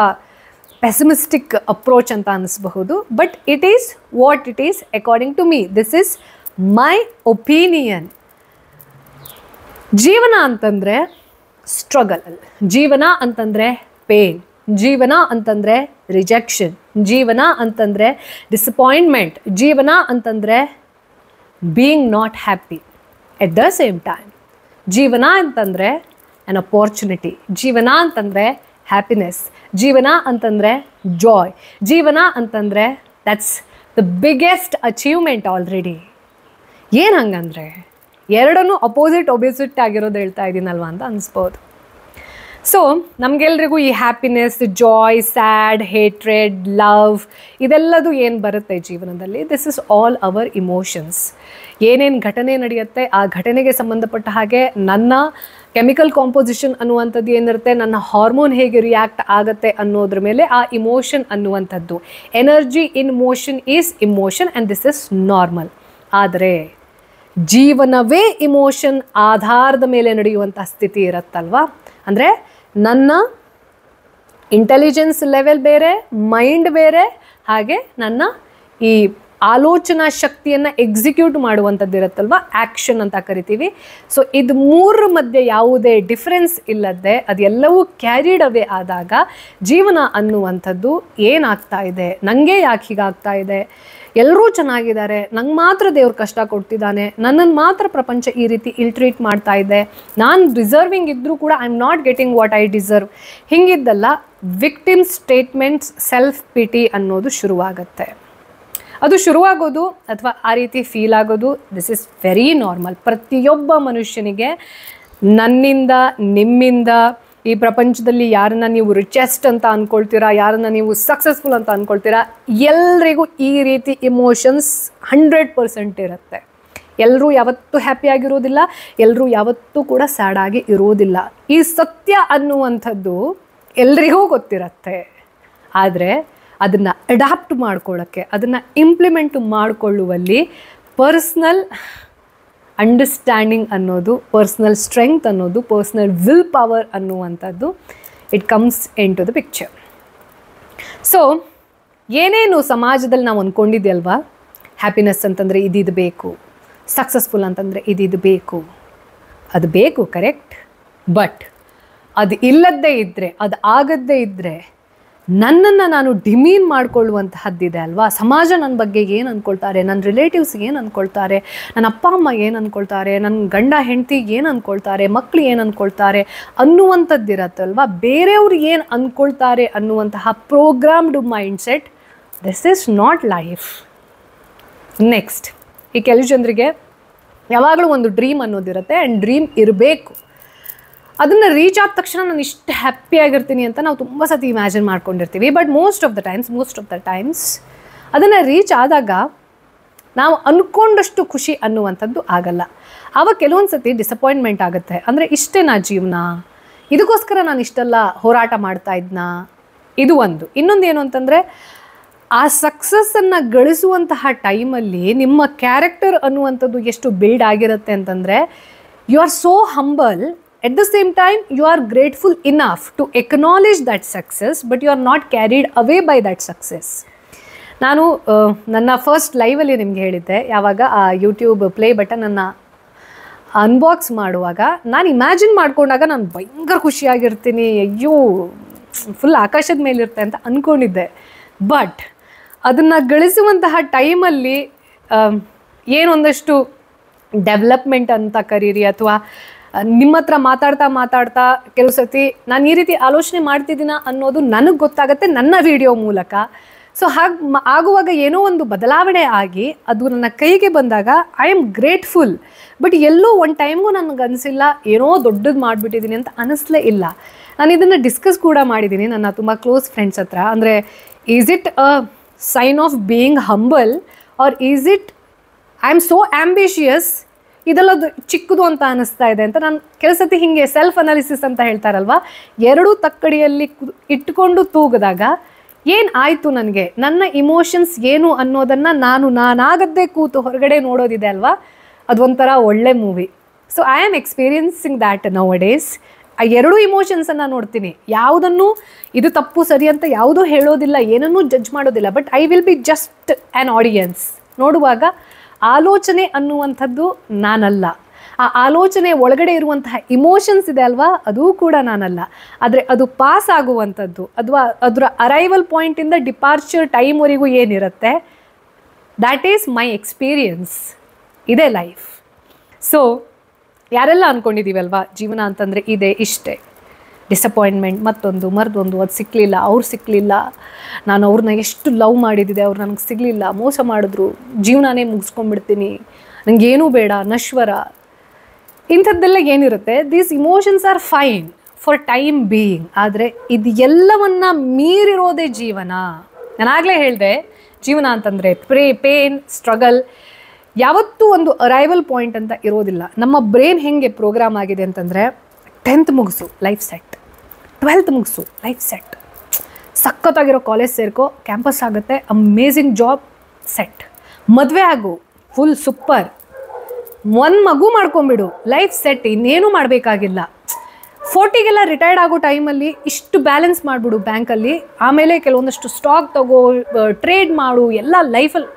ಪೆಸಿಮಿಸ್ಟಿಕ್ ಅಪ್ರೋಚ್ ಅಂತ ಅನಿಸ್ಬಹುದು but it is what it is according to me this is my opinion ಜೀವನ ಅಂತಂದರೆ ಸ್ಟ್ರಗಲ್ ಜೀವನ ಅಂತಂದರೆ ಪೇನ್ ಜೀವನ ಅಂತಂದರೆ ರಿಜೆಕ್ಷನ್ ಜೀವನ ಅಂತಂದರೆ ಡಿಸಪಾಯಿಂಟ್ಮೆಂಟ್ ಜೀವನ ಅಂತಂದರೆ being not happy at the same time ಜೀವನ ಅಂತಂದರೆ ಆ್ಯನ್ ಅಪಾರ್ಚುನಿಟಿ ಜೀವನ ಅಂತಂದರೆ ಹ್ಯಾಪಿನೆಸ್ ಜೀವನ ಅಂತಂದರೆ ಜಾಯ್ ಜೀವನ ಅಂತಂದರೆ that's the biggest achievement already ಏನು ಹಂಗಂದರೆ ಎರಡನ್ನೂ ಅಪೋಸಿಟ್ ಒಬಿಸಿಟ್ ಆಗಿರೋದು ಹೇಳ್ತಾ ಇದ್ದೀನಲ್ವಾ ಅಂತ ಅನಿಸ್ಬೋದು ಸೊ ನಮಗೆಲ್ರಿಗೂ ಈ happiness joy sad hatred love ಇದೆಲ್ಲದು ಏನು ಬರುತ್ತೆ ಜೀವನದಲ್ಲಿ this is all our emotions ಏನೇನು ಘಟನೆ ನಡೆಯುತ್ತೆ ಆ ಘಟನೆಗೆ ಸಂಬಂಧಪಟ್ಟ ಹಾಗೆ ನನ್ನ ಕೆಮಿಕಲ್ ಕಾಂಪೋಸಿಷನ್ ಅನ್ನುವಂಥದ್ದು ಏನಿರುತ್ತೆ ನನ್ನ ಹಾರ್ಮೋನ್ ಹೇಗೆ ರಿಯಾಕ್ಟ್ ಆಗುತ್ತೆ ಅನ್ನೋದ್ರ ಮೇಲೆ ಆ ಇಮೋಷನ್ ಅನ್ನುವಂಥದ್ದು energy in motion is emotion and this is normal ಆದರೆ ಜೀವನವೇ ಇಮೋಷನ್ ಆಧಾರದ ಮೇಲೆ ನಡೆಯುವಂಥ ಸ್ಥಿತಿ ಇರುತ್ತಲ್ವ ಅಂದರೆ ನನ್ನ ಇಂಟೆಲಿಜೆನ್ಸ್ ಲೆವೆಲ್ ಬೇರೆ ಮೈಂಡ್ ಬೇರೆ ಹಾಗೆ ನನ್ನ ಈ ಆಲೋಚನಾ ಶಕ್ತಿಯನ್ನು ಎಕ್ಸಿಕ್ಯೂಟ್ ಮಾಡುವಂಥದ್ದು ಇರುತ್ತಲ್ವ ಆ್ಯಕ್ಷನ್ ಅಂತ ಕರಿತೀವಿ ಸೊ ಇದು ಮೂರರ ಮಧ್ಯೆ ಯಾವುದೇ ಡಿಫ್ರೆನ್ಸ್ ಇಲ್ಲದೆ ಅದೆಲ್ಲವೂ ಕ್ಯಾರಿಡ್ ಅವೇ ಆದಾಗ ಜೀವನ ಅನ್ನುವಂಥದ್ದು ಏನಾಗ್ತಾ ಇದೆ ನನಗೆ ಯಾಕೆ ಹೀಗಾಗ್ತಾ ಇದೆ ಎಲ್ಲರೂ ಚೆನ್ನಾಗಿದ್ದಾರೆ ನಂಗೆ ಮಾತ್ರ ದೇವ್ರು ಕಷ್ಟ ಕೊಡ್ತಿದ್ದಾನೆ ನನ್ನನ್ನು ಮಾತ್ರ ಪ್ರಪಂಚ ಈ ರೀತಿ ಇಲ್ಟ್ರೀಟ್ ಮಾಡ್ತಾ ಇದೆ ನಾನು ಡಿಸರ್ವಿಂಗ್ ಇದ್ದರೂ ಕೂಡ I am not getting what I deserve ಹಿಂಗಿದ್ದಲ್ಲ ವಿಕ್ಟಿಮ್ ಸ್ಟೇಟ್ಮೆಂಟ್ಸ್ ಸೆಲ್ಫ್ ಪಿಟಿ ಅನ್ನೋದು ಶುರುವಾಗುತ್ತೆ ಅದು ಶುರುವಾಗೋದು ಅಥವಾ ಆ ರೀತಿ ಫೀಲ್ ಆಗೋದು ದಿಸ್ ಇಸ್ ವೆರಿ ನಾರ್ಮಲ್ ಪ್ರತಿಯೊಬ್ಬ ಮನುಷ್ಯನಿಗೆ ನನ್ನಿಂದ ನಿಮ್ಮಿಂದ ಈ ಪ್ರಪಂಚದಲ್ಲಿ ಯಾರನ್ನ ನೀವು ರಿಚೆಸ್ಟ್ ಅಂತ ಅಂದ್ಕೊಳ್ತೀರಾ ಯಾರನ್ನ ನೀವು ಸಕ್ಸಸ್ಫುಲ್ ಅಂತ ಅಂದ್ಕೊಳ್ತೀರಾ ಎಲ್ರಿಗೂ ಈ ರೀತಿ ಇಮೋಷನ್ಸ್ ಹಂಡ್ರೆಡ್ ಪರ್ಸೆಂಟ್ ಇರುತ್ತೆ ಎಲ್ಲರೂ ಯಾವತ್ತೂ ಆಗಿರೋದಿಲ್ಲ ಎಲ್ಲರೂ ಯಾವತ್ತೂ ಕೂಡ ಸ್ಯಾಡ್ ಆಗಿ ಇರೋದಿಲ್ಲ ಈ ಸತ್ಯ ಅನ್ನುವಂಥದ್ದು ಎಲ್ರಿಗೂ ಗೊತ್ತಿರುತ್ತೆ ಆದರೆ ಅದನ್ನು ಅಡಾಪ್ಟ್ ಮಾಡ್ಕೊಳ್ಳೋಕ್ಕೆ ಅದನ್ನು ಇಂಪ್ಲಿಮೆಂಟ್ ಮಾಡಿಕೊಳ್ಳುವಲ್ಲಿ ಪರ್ಸ್ನಲ್ ಅಂಡರ್ಸ್ಟ್ಯಾಂಡಿಂಗ್ ಅನ್ನೋದು ಪರ್ಸ್ನಲ್ ಸ್ಟ್ರೆಂಗ್ತ್ ಅನ್ನೋದು ಪರ್ಸ್ನಲ್ ವಿಲ್ ಪವರ್ ಅನ್ನುವಂಥದ್ದು it comes to the picture so ಏನೇನು ಸಮಾಜದಲ್ಲಿ ನಾವು ಅಲ್ವಾ ಹ್ಯಾಪಿನೆಸ್ ಅಂತಂದರೆ ಇದಿದು ಬೇಕು ಸಕ್ಸಸ್ಫುಲ್ ಅಂತಂದರೆ ಇದಿದು ಬೇಕು ಅದು ಬೇಕು ಕರೆಕ್ಟ್ ಬಟ್ ಅದು ಇಲ್ಲದ್ದೇ ಇದ್ದರೆ ಅದು ಆಗದ್ದೇ ಇದ್ದರೆ ನನ್ನನ್ನು ನಾನು ಡಿಮೀನ್ ಮಾಡ್ಕೊಳ್ಳುವಂತಹದ್ದಿದೆ ಅಲ್ವಾ ಸಮಾಜ ನನ್ನ ಬಗ್ಗೆ ಏನು ಅಂದ್ಕೊಳ್ತಾರೆ ನನ್ನ ರಿಲೇಟಿವ್ಸ್ ಏನು ಅಂದ್ಕೊಳ್ತಾರೆ ನನ್ನ ಅಪ್ಪ ಅಮ್ಮ ಏನು ಅಂದ್ಕೊಳ್ತಾರೆ ನನ್ನ ಗಂಡ ಹೆಂಡತಿ ಏನು ಅಂದ್ಕೊಳ್ತಾರೆ ಮಕ್ಕಳು ಏನು ಅಂದ್ಕೊಳ್ತಾರೆ ಅನ್ನುವಂಥದ್ದಿರತ್ತಲ್ವಾ ಬೇರೆಯವ್ರು ಏನು ಅಂದ್ಕೊಳ್ತಾರೆ ಅನ್ನುವಂತಹ programmed mindset this is not life next ಈ ಕೆಲವು ಜನರಿಗೆ ಯಾವಾಗಲೂ ಒಂದು ಡ್ರೀಮ್ ಅನ್ನೋದಿರುತ್ತೆ ಆ್ಯಂಡ್ ಡ್ರೀಮ್ ಇರಬೇಕು ಅದನ್ನು ರೀಚ್ ಆದ ತಕ್ಷಣ ನಾನು ಇಷ್ಟು ಹ್ಯಾಪಿಯಾಗಿರ್ತೀನಿ ಅಂತ ನಾವು ತುಂಬ ಸತಿ ಇಮ್ಯಾಜಿನ್ ಮಾಡ್ಕೊಂಡಿರ್ತೀವಿ but most of the times most of the times ಅದನ್ನು ರೀಚ್ ಆದಾಗ ನಾವು ಅಂದ್ಕೊಂಡಷ್ಟು ಖುಷಿ ಅನ್ನುವಂಥದ್ದು ಆಗಲ್ಲ ಆವಾಗ ಕೆಲವೊಂದು ಸತಿ ಡಿಸಪಾಯಿಂಟ್ಮೆಂಟ್ ಆಗುತ್ತೆ ಅಂದರೆ ಇಷ್ಟೇನಾ ಜೀವನ ಇದಕ್ಕೋಸ್ಕರ ನಾನು ಇಷ್ಟೆಲ್ಲ ಹೋರಾಟ ಮಾಡ್ತಾ ಇದ್ನ ಇದು ಒಂದು ಇನ್ನೊಂದು ಏನು ಅಂತಂದರೆ ಆ ಸಕ್ಸಸ್ಸನ್ನು ಗಳಿಸುವಂತಹ ಟೈಮಲ್ಲಿ ನಿಮ್ಮ ಕ್ಯಾರೆಕ್ಟರ್ ಅನ್ನುವಂಥದ್ದು ಎಷ್ಟು ಬಿಲ್ಡ್ ಆಗಿರುತ್ತೆ ಅಂತಂದರೆ you are so humble At the same time, you are grateful enough to acknowledge that success, but you are not carried away by that success. ನಾನು ನನ್ನ ಫಸ್ಟ್ ಲೈವಲ್ಲಿ ನಿಮ್ಗೆ ಹೇಳಿದ್ದೆ ಯಾವಾಗ ಆ ಯೂಟ್ಯೂಬ್ ಪ್ಲೇ ಬಟನನ್ನು ಅನ್ಬಾಕ್ಸ್ ಮಾಡುವಾಗ ನಾನು ಇಮ್ಯಾಜಿನ್ ಮಾಡ್ಕೊಂಡಾಗ ನಾನು ಭಯಂಕರ ಖುಷಿಯಾಗಿರ್ತೀನಿ ಅಯ್ಯೋ ಫುಲ್ ಆಕಾಶದ ಮೇಲಿರುತ್ತೆ ಅಂತ ಅಂದ್ಕೊಂಡಿದ್ದೆ ಬಟ್ ಅದನ್ನು ಗಳಿಸುವಂತಹ ಟೈಮಲ್ಲಿ ಏನೊಂದಷ್ಟು ಡೆವಲಪ್ಮೆಂಟ್ ಅಂತ ಕರೀರಿ ಅಥವಾ ನಿಮ್ಮ ಹತ್ರ ಮಾತಾಡ್ತಾ ಮಾತಾಡ್ತಾ ಕೆಲವು ಸತಿ ನಾನು ಈ ರೀತಿ ಆಲೋಚನೆ ಮಾಡ್ತಿದ್ದೀನ ಅನ್ನೋದು ನನಗೆ ಗೊತ್ತಾಗುತ್ತೆ ನನ್ನ ವಿಡಿಯೋ ಮೂಲಕ ಸೊ ಹಾಗೆ ಆಗುವಾಗ ಏನೋ ಒಂದು ಬದಲಾವಣೆ ಆಗಿ ಅದು ನನ್ನ ಕೈಗೆ ಬಂದಾಗ ಐ ಆಮ್ ಗ್ರೇಟ್ಫುಲ್ ಬಟ್ ಎಲ್ಲೂ ಒನ್ ಟೈಮು ನನಗೆ ಅನಿಸಿಲ್ಲ ಏನೋ ದೊಡ್ಡದು ಮಾಡಿಬಿಟ್ಟಿದ್ದೀನಿ ಅಂತ ಅನಿಸ್ಲೇ ಇಲ್ಲ ನಾನು ಇದನ್ನು ಡಿಸ್ಕಸ್ ಕೂಡ ಮಾಡಿದ್ದೀನಿ ನನ್ನ ತುಂಬ ಕ್ಲೋಸ್ ಫ್ರೆಂಡ್ಸ್ ಹತ್ರ ಅಂದರೆ is it a sign of being humble or is it I am so ambitious ಇದೆಲ್ಲ ಚಿಕ್ಕದು ಅಂತ ಅನಿಸ್ತಾ ಇದೆ ಅಂತ ನಾನು ಕೆಲವು ಹಿಂಗೆ ಸೆಲ್ಫ್ ಅನಾಲಿಸಿಸ್ ಅಂತ ಹೇಳ್ತಾರಲ್ವ ಎರಡೂ ತಕ್ಕಡಿಯಲ್ಲಿ ಇಟ್ಕೊಂಡು ತೂಗದಾಗ ಏನು ಆಯಿತು ನನಗೆ ನನ್ನ ಇಮೋಷನ್ಸ್ ಏನು ಅನ್ನೋದನ್ನು ನಾನು ನಾನಾಗದ್ದೇ ಕೂತು ಹೊರಗಡೆ ನೋಡೋದಿದೆ ಅಲ್ವಾ ಅದೊಂಥರ ಒಳ್ಳೆ movie so I am experiencing that nowadays ಆ ಎರಡೂ ಇಮೋಷನ್ಸನ್ನು ನೋಡ್ತೀನಿ ಯಾವುದನ್ನು ಇದು ತಪ್ಪು ಸರಿ ಅಂತ ಯಾವುದೂ ಹೇಳೋದಿಲ್ಲ ಏನನ್ನೂ ಜಡ್ಜ್ ಮಾಡೋದಿಲ್ಲ but I will be just an audience ನೋಡುವಾಗ ಆಲೋಚನೆ ಅನ್ನುವಂಥದ್ದು ನಾನಲ್ಲ ಆ ಆಲೋಚನೆ ಒಳಗಡೆ ಇರುವಂತಹ ಇಮೋಷನ್ಸ್ ಇದೆ ಅಲ್ವಾ ಅದೂ ಕೂಡ ನಾನಲ್ಲ ಆದರೆ ಅದು ಪಾಸ್ ಆಗುವಂಥದ್ದು ಅಥವಾ ಅದರ ಅರೈವಲ್ ಪಾಯಿಂಟಿಂದ ಡಿಪಾರ್ಚರ್ ಟೈಮ್ವರೆಗೂ ಏನಿರುತ್ತೆ ದ್ಯಾಟ್ ಈಸ್ ಮೈ ಎಕ್ಸ್ಪೀರಿಯನ್ಸ್ ಇದೇ ಲೈಫ್ ಸೊ ಯಾರೆಲ್ಲ ಅಂದ್ಕೊಂಡಿದ್ದೀವಲ್ವಾ ಜೀವನ ಅಂತಂದರೆ ಇದೆ ಇಷ್ಟೇ ಡಿಸಪಾಯಿಂಟ್ಮೆಂಟ್ ಮತ್ತೊಂದು ಮರದೊಂದು ಅದು ಸಿಕ್ಕಲಿಲ್ಲ ಅವ್ರು ಸಿಕ್ಕಲಿಲ್ಲ ನಾನು ಅವ್ರನ್ನ ಎಷ್ಟು ಲವ್ ಮಾಡಿದ್ದಿದೆ ಅವ್ರು ನನಗೆ ಸಿಗಲಿಲ್ಲ ಮೋಸ ಮಾಡಿದ್ರು ಜೀವನನೇ ಮುಗಿಸ್ಕೊಂಡ್ಬಿಡ್ತೀನಿ ನನಗೇನೂ ಬೇಡ ನಶ್ವರ ಇಂಥದ್ದೆಲ್ಲ ಏನಿರುತ್ತೆ these emotions are fine for time being ಆದರೆ ಇದು ಎಲ್ಲವನ್ನ ಮೀರಿರೋದೇ ಜೀವನ ನಾನಾಗಲೇ ಹೇಳಿದೆ ಜೀವನ ಅಂತಂದರೆ ಪ್ರೇ ಪೇನ್ ಸ್ಟ್ರಗಲ್ ಯಾವತ್ತೂ ಒಂದು ಅರೈವಲ್ ಪಾಯಿಂಟ್ ಅಂತ ಇರೋದಿಲ್ಲ ನಮ್ಮ ಬ್ರೈನ್ ಹೇಗೆ ಪ್ರೋಗ್ರಾಮ್ ಆಗಿದೆ ಅಂತಂದರೆ ಟೆಂತ್ ಮುಗಿಸು ಲೈಫ್ ಸೆಟ್ ಟ್ವೆಲ್ತ್ ಮುಗಿಸು ಲೈಫ್ ಸೆಟ್ ಸಖತ್ತಾಗಿರೋ ಕಾಲೇಜ್ ಸೇರ್ಕೋ ಕ್ಯಾಂಪಸ್ ಆಗುತ್ತೆ ಅಮೇಝಿಂಗ್ ಜಾಬ್ ಸೆಟ್ ಮದುವೆ ಆಗು ಫುಲ್ ಸೂಪರ್ ಒಂದು ಮಗು ಮಾಡ್ಕೊಂಬಿಡು ಲೈಫ್ ಸೆಟ್ ಇನ್ನೇನು ಮಾಡಬೇಕಾಗಿಲ್ಲ ಫೋರ್ಟಿಗೆಲ್ಲ ರಿಟೈರ್ಡ್ ಆಗೋ ಟೈಮಲ್ಲಿ ಇಷ್ಟು ಬ್ಯಾಲೆನ್ಸ್ ಮಾಡಿಬಿಡು ಬ್ಯಾಂಕಲ್ಲಿ ಆಮೇಲೆ ಕೆಲವೊಂದಷ್ಟು ಸ್ಟಾಕ್ ತಗೋ ಟ್ರೇಡ್ ಮಾಡು ಎಲ್ಲ ಲೈಫಲ್ಲಿ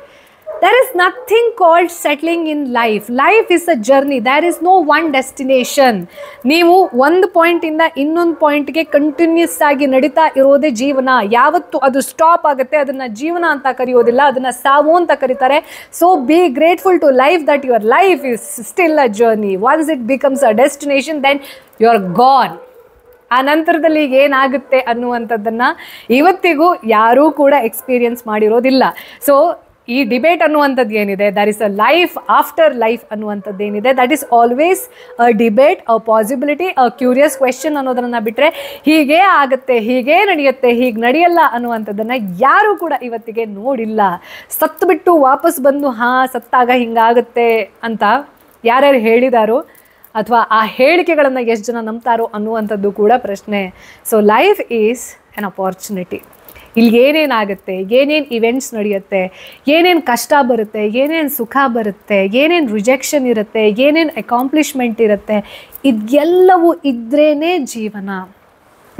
There is nothing called settling in life life is a journey There is no one destination ನೀವು ಒಂದು ಪಾಯಿಂಟಿಂದ ಇನ್ನೊಂದು ಪಾಯಿಂಟ್ಗೆ ಕಂಟಿನ್ಯೂಸ್ ಆಗಿ ನಡೀತಾ ಇರೋದೇ ಜೀವನ ಯಾವತ್ತು ಅದು ಸ್ಟಾಪ್ ಆಗುತ್ತೆ ಅದನ್ನು ಜೀವನ ಅಂತ ಕರೆಯೋದಿಲ್ಲ ಅದನ್ನು ಸಾವು ಅಂತ ಕರೀತಾರೆ so be grateful to life that your life is still a journey once it becomes a destination then you are gone ಆ ನಂತರದಲ್ಲಿ ಏನಾಗುತ್ತೆ ಅನ್ನುವಂಥದ್ದನ್ನು ಇವತ್ತಿಗೂ ಯಾರೂ ಕೂಡ ಎಕ್ಸ್ಪೀರಿಯನ್ಸ್ ಮಾಡಿರೋದಿಲ್ಲ ಸೊ ಈ ಡಿಬೇಟ್ ಅನ್ನುವಂಥದ್ದು ಏನಿದೆ there is a life after life ಅನ್ನುವಂಥದ್ದು ಏನಿದೆ that is always a debate a possibility a curious question ಅನ್ನೋದನ್ನು ಬಿಟ್ಟರೆ ಹೀಗೇ ಆಗುತ್ತೆ ಹೀಗೆ ನಡೆಯುತ್ತೆ ಹೀಗೆ ನಡೆಯಲ್ಲ ಅನ್ನುವಂಥದ್ದನ್ನು ಯಾರೂ ಕೂಡ ಇವತ್ತಿಗೆ ನೋಡಿಲ್ಲ ಸತ್ತು ಬಿಟ್ಟು ವಾಪಸ್ ಬಂದು ಹಾಂ ಸತ್ತಾಗ ಹಿಂಗಾಗುತ್ತೆ ಅಂತ ಯಾರ್ಯಾರು ಹೇಳಿದಾರೋ ಅಥವಾ ಆ ಹೇಳಿಕೆಗಳನ್ನು ಎಷ್ಟು ಜನ ನಂಬ್ತಾರೋ ಅನ್ನುವಂಥದ್ದು ಕೂಡ ಪ್ರಶ್ನೆ so life is an opportunity ಇಲ್ಲಿ ಏನೇನಾಗುತ್ತೆ ಏನೇನು ಇವೆಂಟ್ಸ್ ನಡೆಯುತ್ತೆ ಏನೇನು ಕಷ್ಟ ಬರುತ್ತೆ ಏನೇನು ಸುಖ ಬರುತ್ತೆ ಏನೇನು ರಿಜೆಕ್ಷನ್ ಇರುತ್ತೆ ಏನೇನು ಅಕಾಂಪ್ಲಿಷ್ಮೆಂಟ್ ಇರುತ್ತೆ ಇದೆಲ್ಲವೂ ಇದ್ರೇ ಜೀವನ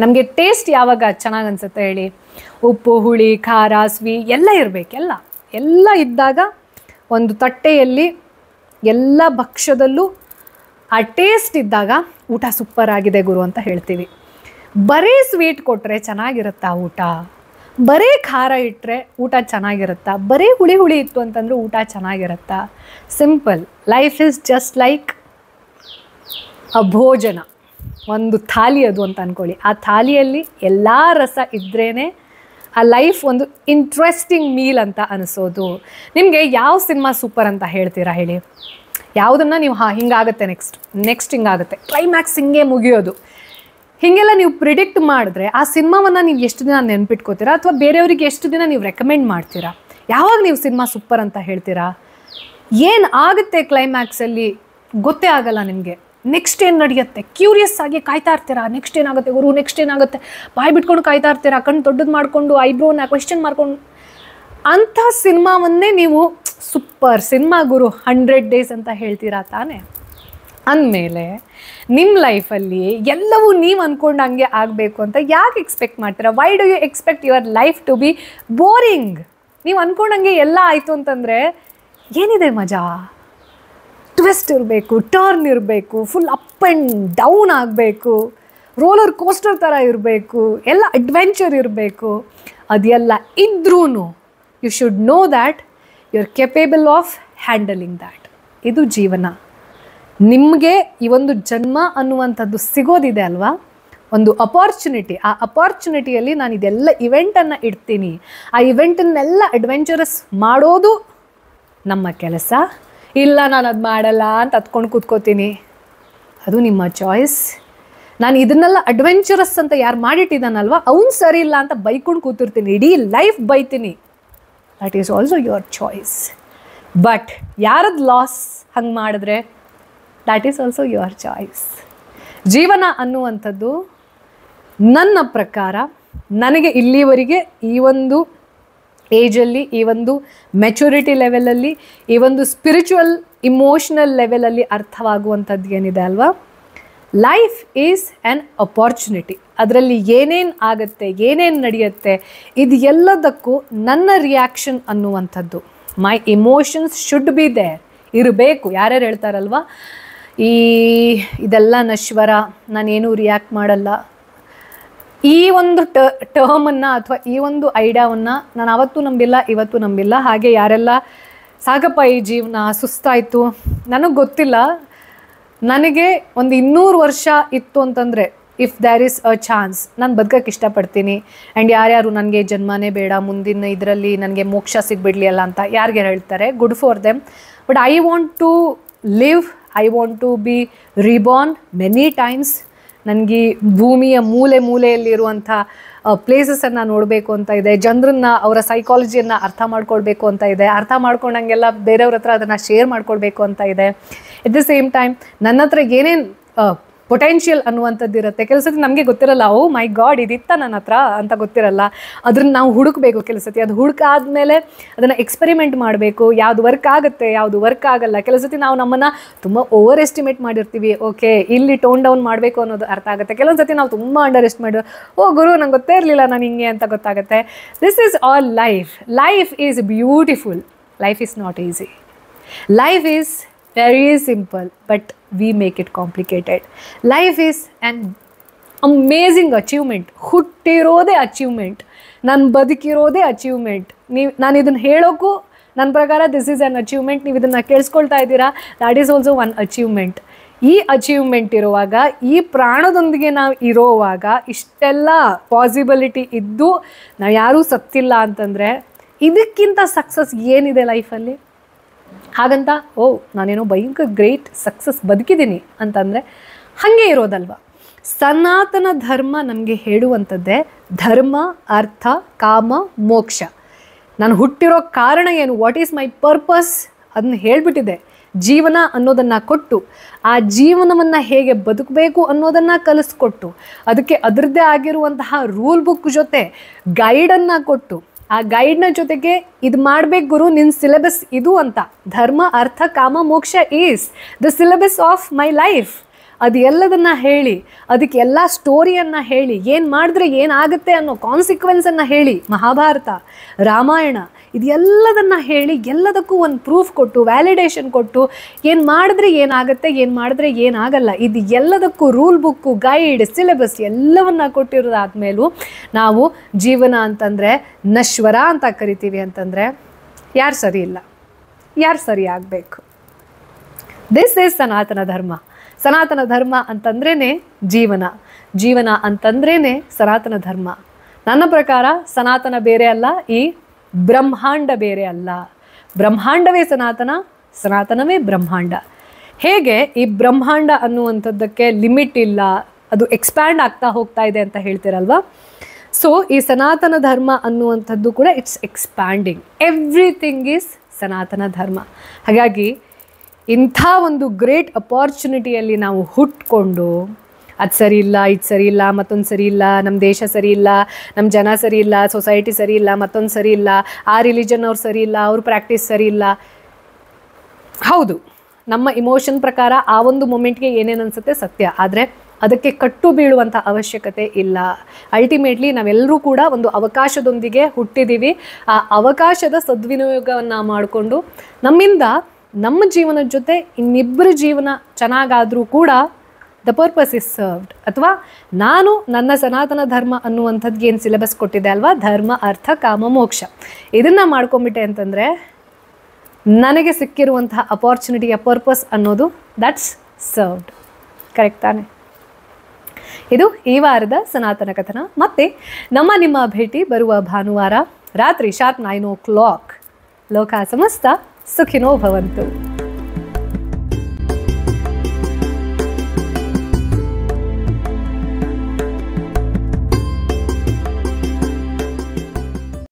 ನಮಗೆ ಟೇಸ್ಟ್ ಯಾವಾಗ ಚೆನ್ನಾಗಿ ಅನಿಸುತ್ತೆ ಹೇಳಿ ಉಪ್ಪು ಹುಳಿ ಖಾರ ಸ್ವಿ ಎಲ್ಲ ಇರಬೇಕೆಲ್ಲ ಎಲ್ಲ ಇದ್ದಾಗ ಒಂದು ತಟ್ಟೆಯಲ್ಲಿ ಎಲ್ಲ ಭಕ್ಷ್ಯದಲ್ಲೂ ಆ ಟೇಸ್ಟ್ ಇದ್ದಾಗ ಊಟ ಸೂಪರ್ ಆಗಿದೆ ಗುರು ಅಂತ ಹೇಳ್ತೀವಿ ಬರೀ ಸ್ವೀಟ್ ಕೊಟ್ಟರೆ ಚೆನ್ನಾಗಿರುತ್ತಾ ಊಟ ಬರೇ ಖಾರ ಇಟ್ಟರೆ ಊಟ ಚೆನ್ನಾಗಿರುತ್ತಾ ಬರೀ ಹುಳಿ ಹುಳಿ ಇತ್ತು ಅಂತಂದರೆ ಊಟ ಚೆನ್ನಾಗಿರುತ್ತಾ simple life is just like a ಭೋಜನ ಒಂದು ಥಾಲಿ ಅದು ಅಂತ ಅಂದ್ಕೊಳ್ಳಿ ಆ ಥಾಲಿಯಲ್ಲಿ ಎಲ್ಲ ರಸ ಇದ್ರೇ ಆ ಲೈಫ್ ಒಂದು ಇಂಟ್ರೆಸ್ಟಿಂಗ್ ಮೀಲ್ ಅಂತ ಅನಿಸೋದು ನಿಮಗೆ ಯಾವ ಸಿನಿಮಾ ಸೂಪರ್ ಅಂತ ಹೇಳ್ತೀರಾ ಹೇಳಿ ಯಾವುದನ್ನು ನೀವು ಹಾಂ ಹಿಂಗಾಗುತ್ತೆ ನೆಕ್ಸ್ಟ್ ನೆಕ್ಸ್ಟ್ ಹಿಂಗಾಗುತ್ತೆ ಕ್ಲೈಮ್ಯಾಕ್ಸ್ ಹಿಂಗೆ ಮುಗಿಯೋದು ಹೀಗೆಲ್ಲ ನೀವು ಪ್ರಿಡಿಕ್ಟ್ ಮಾಡಿದ್ರೆ ಆ ಸಿನಿಮಾವನ್ನು ನೀವು ಎಷ್ಟು ದಿನ ನೆನ್ಪಿಟ್ಕೋತೀರಾ ಅಥವಾ ಬೇರೆಯವರಿಗೆ ಎಷ್ಟು ದಿನ ನೀವು ರೆಕಮೆಂಡ್ ಮಾಡ್ತೀರಾ ಯಾವಾಗ ನೀವು ಸಿನಿಮಾ ಸೂಪರ್ ಅಂತ ಹೇಳ್ತೀರಾ ಏನು ಆಗುತ್ತೆ ಕ್ಲೈಮ್ಯಾಕ್ಸಲ್ಲಿ ಗೊತ್ತೇ ಆಗಲ್ಲ ನಿಮಗೆ ನೆಕ್ಸ್ಟ್ ಏನು ನಡೆಯುತ್ತೆ ಕ್ಯೂರಿಯಸ್ ಆಗಿ ಕಾಯ್ತಾ ಇರ್ತೀರಾ ನೆಕ್ಸ್ಟ್ ಏನಾಗುತ್ತೆ ಗುರು ನೆಕ್ಸ್ಟ್ ಏನಾಗುತ್ತೆ ಬಾಯ್ ಬಿಟ್ಕೊಂಡು ಕಾಯ್ತಾ ಇರ್ತೀರಾ ಕಣ್ಣು ದೊಡ್ಡದು ಮಾಡಿಕೊಂಡು ಐಬ್ರೋನ ಕ್ವೆಶನ್ ಮಾಡ್ಕೊಂಡು ಅಂಥ ಸಿನಿಮಾವನ್ನೇ ನೀವು ಸೂಪರ್ ಸಿನಿಮಾ ಗುರು ಹಂಡ್ರೆಡ್ ಡೇಸ್ ಅಂತ ಹೇಳ್ತೀರಾ ತಾನೇ ಅಂದಮೇಲೆ ನಿಮ್ಮ ಲೈಫಲ್ಲಿ ಎಲ್ಲವೂ ನೀವು ಅಂದ್ಕೊಂಡಂಗೆ ಆಗಬೇಕು ಅಂತ ಯಾಕೆ ಎಕ್ಸ್ಪೆಕ್ಟ್ ಮಾಡ್ತೀರಾ why do you expect your life to be boring ನೀವು ಅಂದ್ಕೊಂಡಂಗೆ ಎಲ್ಲ ಆಯಿತು ಅಂತಂದರೆ ಏನಿದೆ ಮಜಾ ಟ್ವಿಸ್ಟ್ ಇರಬೇಕು ಟರ್ನ್ ಇರಬೇಕು ಫುಲ್ ಅಪ್ ಆ್ಯಂಡ್ ಡೌನ್ ಆಗಬೇಕು ರೋಲರ್ ಕೋಸ್ಟರ್ ಥರ ಇರಬೇಕು ಎಲ್ಲ ಅಡ್ವೆಂಚರ್ ಇರಬೇಕು ಅದೆಲ್ಲ ಇದ್ರೂ you should know that you are capable of handling that ಇದು ಜೀವನ ನಿಮಗೆ ಈ ಒಂದು ಜನ್ಮ ಅನ್ನುವಂಥದ್ದು ಸಿಗೋದಿದೆ ಅಲ್ವಾ ಒಂದು ಅಪಾರ್ಚುನಿಟಿ ಆ ಅಪಾರ್ಚುನಿಟಿಯಲ್ಲಿ ನಾನು ಇದೆಲ್ಲ ಇವೆಂಟನ್ನು ಇಡ್ತೀನಿ ಆ ಇವೆಂಟನ್ನೆಲ್ಲ ಅಡ್ವೆಂಚರಸ್ ಮಾಡೋದು ನಮ್ಮ ಕೆಲಸ ಇಲ್ಲ ನಾನು ಅದು ಮಾಡಲ್ಲ ಅಂತ ಅತ್ಕೊಂಡು ಕೂತ್ಕೋತೀನಿ ಅದು ನಿಮ್ಮ ಚಾಯ್ಸ್ ನಾನು ಇದನ್ನೆಲ್ಲ ಅಡ್ವೆಂಚರಸ್ ಅಂತ ಯಾರು ಮಾಡಿಟ್ಟಿದ್ದಾನಲ್ವ ಅವ್ನು ಸರಿ ಇಲ್ಲ ಅಂತ ಬೈಕೊಂಡು ಕೂತಿರ್ತೀನಿ ಇಡೀ ಲೈಫ್ ಬೈತೀನಿ that is also your choice but ಯಾರದ್ದು ಲಾಸ್ ಹಂಗೆ ಮಾಡಿದ್ರೆ that is also your choice ಜೀವನ ಅನ್ನುವಂಥದ್ದು ನನ್ನ ಪ್ರಕಾರ ನನಗೆ ಇಲ್ಲಿವರೆಗೆ ಈ ಒಂದು ಏಜಲ್ಲಿ ಈ ಒಂದು ಮೆಚುರಿಟಿ ಲೆವೆಲಲ್ಲಿ ಈ ಒಂದು ಸ್ಪಿರಿಚುವಲ್ ಇಮೋಷ್ನಲ್ ಲೆವೆಲಲ್ಲಿ ಅರ್ಥವಾಗುವಂಥದ್ದು ಏನಿದೆ ಅಲ್ವಾ ಲೈಫ್ ಈಸ್ ಆ್ಯನ್ ಅಪಾರ್ಚುನಿಟಿ ಅದರಲ್ಲಿ ಏನೇನು ಆಗುತ್ತೆ ಏನೇನು ನಡೆಯುತ್ತೆ ಇದು ಎಲ್ಲದಕ್ಕೂ ನನ್ನ ರಿಯಾಕ್ಷನ್ ಅನ್ನುವಂಥದ್ದು my emotions should be there ಇರಬೇಕು ಯಾರ್ಯಾರು ಹೇಳ್ತಾರಲ್ವಾ ಈ ಇದೆಲ್ಲ ನಶ್ವರ ನಾನೇನು ರಿಯಾಕ್ಟ್ ಮಾಡಲ್ಲ ಈ ಒಂದು ಟ ಟರ್ಮನ್ನು ಅಥವಾ ಈ ಒಂದು ಐಡಿಯಾವನ್ನು ನಾನು ಅವತ್ತು ನಂಬಿಲ್ಲ ಇವತ್ತು ನಂಬಿಲ್ಲ ಹಾಗೆ ಯಾರೆಲ್ಲ ಸಾಗಪ್ಪ ಈ ಜೀವನ ಸುಸ್ತಾಯಿತು ನನಗೆ ಗೊತ್ತಿಲ್ಲ ನನಗೆ ಒಂದು ಇನ್ನೂರು ವರ್ಷ ಇತ್ತು ಅಂತಂದರೆ if there is a chance ನಾನು ಬದುಕಕ್ಕೆ ಇಷ್ಟಪಡ್ತೀನಿ ಆ್ಯಂಡ್ ಯಾರ್ಯಾರು ನನಗೆ ಜನ್ಮನೇ ಬೇಡ ಮುಂದಿನ ಇದರಲ್ಲಿ ನನಗೆ ಮೋಕ್ಷ ಸಿಗ್ಬಿಡಲಿ ಅಲ್ಲ ಅಂತ ಯಾರಿಗಾರು ಹೇಳ್ತಾರೆ good for them but I want to live I want to be reborn many times ನನಗೆ ಭೂಮಿಯ ಮೂಲೆ ಮೂಲೆಯಲ್ಲಿರುವಂಥ ಪ್ಲೇಸಸನ್ನು ನೋಡಬೇಕು ಅಂತ ಇದೆ ಜನರನ್ನ ಅವರ ಸೈಕಾಲಜಿಯನ್ನು ಅರ್ಥ ಮಾಡ್ಕೊಳ್ಬೇಕು ಅಂತ ಇದೆ ಅರ್ಥ ಮಾಡ್ಕೊಂಡಂಗೆಲ್ಲ ಬೇರೆಯವ್ರ ಹತ್ರ ಅದನ್ನು ಶೇರ್ ಮಾಡ್ಕೊಳ್ಬೇಕು ಅಂತ ಇದೆ ಎಟ್ ದ ಸೇಮ್ ಟೈಮ್ ನನ್ನ ಹತ್ರ ಏನೇನು ಪೊಟೆನ್ಷಿಯಲ್ ಅನ್ನುವಂಥದ್ದು ಇರುತ್ತೆ ಕೆಲಸದ ನಮಗೆ ಗೊತ್ತಿರಲ್ಲ ಓ ಮೈ ಗಾಡ್ ಇದಿತ್ತ ನನ್ನ ಹತ್ರ ಅಂತ ಗೊತ್ತಿರಲ್ಲ ಅದನ್ನು ನಾವು ಹುಡುಕಬೇಕು ಕೆಲಸತಿ ಅದು ಹುಡುಕಾದ್ಮೇಲೆ ಅದನ್ನು ಎಕ್ಸ್ಪೆರಿಮೆಂಟ್ ಮಾಡಬೇಕು ಯಾವುದು ವರ್ಕ್ ಆಗುತ್ತೆ ಯಾವುದು ವರ್ಕ್ ಆಗಲ್ಲ ಕೆಲಸತಿ ನಾವು ನಮ್ಮನ್ನು ತುಂಬ ಓವರ್ ಎಸ್ಟಿಮೇಟ್ ಮಾಡಿರ್ತೀವಿ ಓಕೆ ಇಲ್ಲಿ ಟೋನ್ ಡೌನ್ ಮಾಡಬೇಕು ಅನ್ನೋದು ಅರ್ಥ ಆಗುತ್ತೆ ಕೆಲವೊಂದ್ಸತಿ ನಾವು ತುಂಬ ಅಂಡರ್ ಎಸ್ಟಿಮೇಟ್ ಓ ಗುರು ನಂಗೆ ಗೊತ್ತೇ ಇರಲಿಲ್ಲ ನಾನು ಹಿಂಗೆ ಅಂತ ಗೊತ್ತಾಗುತ್ತೆ this is all life life is beautiful life is not easy life is very simple, but we make it complicated. Life is an amazing achievement ಹುಟ್ಟಿರೋದೇ ಅಚೀವ್ಮೆಂಟ್ ನಾನು ಬದುಕಿರೋದೇ ಅಚೀವ್ಮೆಂಟ್ ನೀವು ನಾನು ಇದನ್ನು ಹೇಳೋಕ್ಕೂ ನನ್ನ ಪ್ರಕಾರ ದಿಸ್ ಈಸ್ ಆ್ಯನ್ ಅಚೀವ್ಮೆಂಟ್ ನೀವು ಇದನ್ನು ಕೇಳಿಸ್ಕೊಳ್ತಾ ಇದ್ದೀರಾ that is also one achievement ಈ ಅಚೀವ್ಮೆಂಟ್ ಇರುವಾಗ ಈ ಪ್ರಾಣದೊಂದಿಗೆ ನಾವು ಇರೋವಾಗ ಇಷ್ಟೆಲ್ಲ ಪಾಸಿಬಿಲಿಟಿ ಇದ್ದು ನಾವು ಯಾರೂ ಸತ್ತಿಲ್ಲ ಅಂತಂದರೆ ಇದಕ್ಕಿಂತ ಸಕ್ಸಸ್ ಏನಿದೆ ಲೈಫಲ್ಲಿ ಹಾಗಂತ ಓ ನಾನೇನೋ ಭಯಂಕರ ಗ್ರೇಟ್ ಸಕ್ಸಸ್ ಬದುಕಿದ್ದೀನಿ ಅಂತಂದರೆ ಹಾಗೆ ಇರೋದಲ್ವ ಸನಾತನ ಧರ್ಮ ನಮಗೆ ಹೇಳುವಂಥದ್ದೇ ಧರ್ಮ ಅರ್ಥ ಕಾಮ ಮೋಕ್ಷ ನಾನು ಹುಟ್ಟಿರೋ ಕಾರಣ ಏನು ವಾಟ್ ಈಸ್ ಮೈ ಪರ್ಪಸ್ ಅದನ್ನು ಹೇಳಿಬಿಟ್ಟಿದೆ ಜೀವನ ಅನ್ನೋದನ್ನು ಕೊಟ್ಟು ಆ ಜೀವನವನ್ನು ಹೇಗೆ ಬದುಕಬೇಕು ಅನ್ನೋದನ್ನು ಕಲಿಸ್ಕೊಟ್ಟು ಅದಕ್ಕೆ ಅದರದ್ದೇ ಆಗಿರುವಂತಹ ರೂಲ್ ಬುಕ್ ಜೊತೆ ಗೈಡನ್ನು ಕೊಟ್ಟು ಆ ಗೈಡ್ನ ಜೊತೆಗೆ ಇದು ಮಾಡ್ಬೇಕು ಗುರು ನಿನ್ನ ಸಿಲೆಬಸ್ ಇದು ಅಂತ ಧರ್ಮ ಅರ್ಥ ಕಾಮ ಮೋಕ್ಷ is the syllabus of my life ಅದು ಎಲ್ಲದನ್ನು ಹೇಳಿ ಅದಕ್ಕೆ ಎಲ್ಲ ಸ್ಟೋರಿಯನ್ನು ಹೇಳಿ ಏನು ಮಾಡಿದ್ರೆ ಏನಾಗುತ್ತೆ ಅನ್ನೋ ಕಾನ್ಸಿಕ್ವೆನ್ಸನ್ನು ಹೇಳಿ ಮಹಾಭಾರತ ರಾಮಾಯಣ ಇದೆಲ್ಲದನ್ನ ಹೇಳಿ ಎಲ್ಲದಕ್ಕೂ ಒಂದು ಪ್ರೂಫ್ ಕೊಟ್ಟು ವ್ಯಾಲಿಡೇಷನ್ ಕೊಟ್ಟು ಏನು ಮಾಡಿದ್ರೆ ಏನಾಗುತ್ತೆ ಏನು ಮಾಡಿದ್ರೆ ಏನಾಗಲ್ಲ ಇದು ಎಲ್ಲದಕ್ಕೂ ರೂಲ್ ಬುಕ್ಕು ಗೈಡ್ ಸಿಲೆಬಸ್ ಎಲ್ಲವನ್ನು ಕೊಟ್ಟಿರೋದಾದ್ಮೇಲೂ ನಾವು ಜೀವನ ಅಂತಂದರೆ ನಶ್ವರ ಅಂತ ಕರಿತೀವಿ ಅಂತಂದರೆ ಯಾರು ಸರಿ ಇಲ್ಲ ಯಾರು ಸರಿ ಆಗಬೇಕು ದಿಸ್ ಈಸ್ ಸನಾತನ ಧರ್ಮ ಸನಾತನ ಧರ್ಮ ಅಂತಂದ್ರೇ ಜೀವನ ಜೀವನ ಅಂತಂದ್ರೇ ಸನಾತನ ಧರ್ಮ ನನ್ನ ಪ್ರಕಾರ ಸನಾತನ ಬೇರೆ ಅಲ್ಲ ಈ ಬ್ರಹ್ಮಾಂಡ ಬೇರೆ ಅಲ್ಲ ಬ್ರಹ್ಮಾಂಡವೇ ಸನಾತನ ಸನಾತನವೇ ಬ್ರಹ್ಮಾಂಡ ಹೇಗೆ ಈ ಬ್ರಹ್ಮಾಂಡ ಅನ್ನುವಂಥದ್ದಕ್ಕೆ ಲಿಮಿಟ್ ಇಲ್ಲ ಅದು ಎಕ್ಸ್ಪ್ಯಾಂಡ್ ಆಗ್ತಾ ಹೋಗ್ತಾ ಇದೆ ಅಂತ ಹೇಳ್ತೀರಲ್ವ ಸೊ ಈ ಸನಾತನ ಧರ್ಮ ಅನ್ನುವಂಥದ್ದು ಕೂಡ ಇಟ್ಸ್ ಎಕ್ಸ್ಪ್ಯಾಂಡಿಂಗ್ ಎವ್ರಿಥಿಂಗ್ ಈಸ್ ಸನಾತನ ಧರ್ಮ ಹಾಗಾಗಿ ಇಂಥ ಒಂದು ಗ್ರೇಟ್ ಅಪಾರ್ಚುನಿಟಿಯಲ್ಲಿ ನಾವು ಹುಟ್ಕೊಂಡು ಅದು ಸರಿ ಇಲ್ಲ ಇದು ಸರಿ ಇಲ್ಲ ಮತ್ತೊಂದು ಸರಿ ಇಲ್ಲ ನಮ್ಮ ದೇಶ ಸರಿ ಇಲ್ಲ ನಮ್ಮ ಜನ ಸರಿ ಇಲ್ಲ ಸೊಸೈಟಿ ಸರಿ ಇಲ್ಲ ಮತ್ತೊಂದು ಸರಿ ಇಲ್ಲ ಆ ರಿಲಿಜನ್ ಅವ್ರು ಸರಿ ಇಲ್ಲ ಅವ್ರ ಪ್ರಾಕ್ಟೀಸ್ ಸರಿ ಇಲ್ಲ ಹೌದು ನಮ್ಮ ಇಮೋಷನ್ ಪ್ರಕಾರ ಆ ಒಂದು ಮೂಮೆಂಟ್ಗೆ ಏನೇನು ಅನಿಸುತ್ತೆ ಸತ್ಯ ಆದರೆ ಅದಕ್ಕೆ ಕಟ್ಟು ಬೀಳುವಂಥ ಅವಶ್ಯಕತೆ ಇಲ್ಲ ಅಲ್ಟಿಮೇಟ್ಲಿ ನಾವೆಲ್ಲರೂ ಕೂಡ ಒಂದು ಅವಕಾಶದೊಂದಿಗೆ ಹುಟ್ಟಿದ್ದೀವಿ ಆ ಅವಕಾಶದ ಸದ್ವಿನಿಯೋಗವನ್ನು ಮಾಡಿಕೊಂಡು ನಮ್ಮಿಂದ ನಮ್ಮ ಜೀವನದ ಜೊತೆ ಇನ್ನಿಬ್ಬರ ಜೀವನ ಚೆನ್ನಾಗಾದರೂ ಕೂಡ ದ ಪರ್ಪಸ್ ಇಸ್ ಸರ್ವ್ಡ್ ಅಥವಾ ನಾನು ನನ್ನ ಸನಾತನ ಧರ್ಮ ಅನ್ನುವಂಥದ್ಗೆ ಏನು ಸಿಲೆಬಸ್ ಕೊಟ್ಟಿದೆ ಅಲ್ವಾ ಧರ್ಮ ಅರ್ಥ ಕಾಮ ಮೋಕ್ಷ ಇದನ್ನು ಮಾಡ್ಕೊಂಬಿಟ್ಟೆ ಅಂತಂದರೆ ನನಗೆ ಸಿಕ್ಕಿರುವಂತಹ ಅಪಾರ್ಚುನಿಟಿಯ ಪರ್ಪಸ್ ಅನ್ನೋದು ದಟ್ಸ್ ಸರ್ವ್ಡ್ ಕರೆಕ್ಟ್ ತಾನೆ ಇದು ಈ ವಾರದ ಸನಾತನ ಕಥನ ಮತ್ತೆ ನಮ್ಮ ನಿಮ್ಮ ಭೇಟಿ ಬರುವ ಭಾನುವಾರ ರಾತ್ರಿ ಶಾರ್ಪ್ ನೈನ್ ಓ ಕ್ಲಾಕ್ ಲೋಕ ಸಮಸ್ತ ಸುಖಿನೋ ಭವಂತು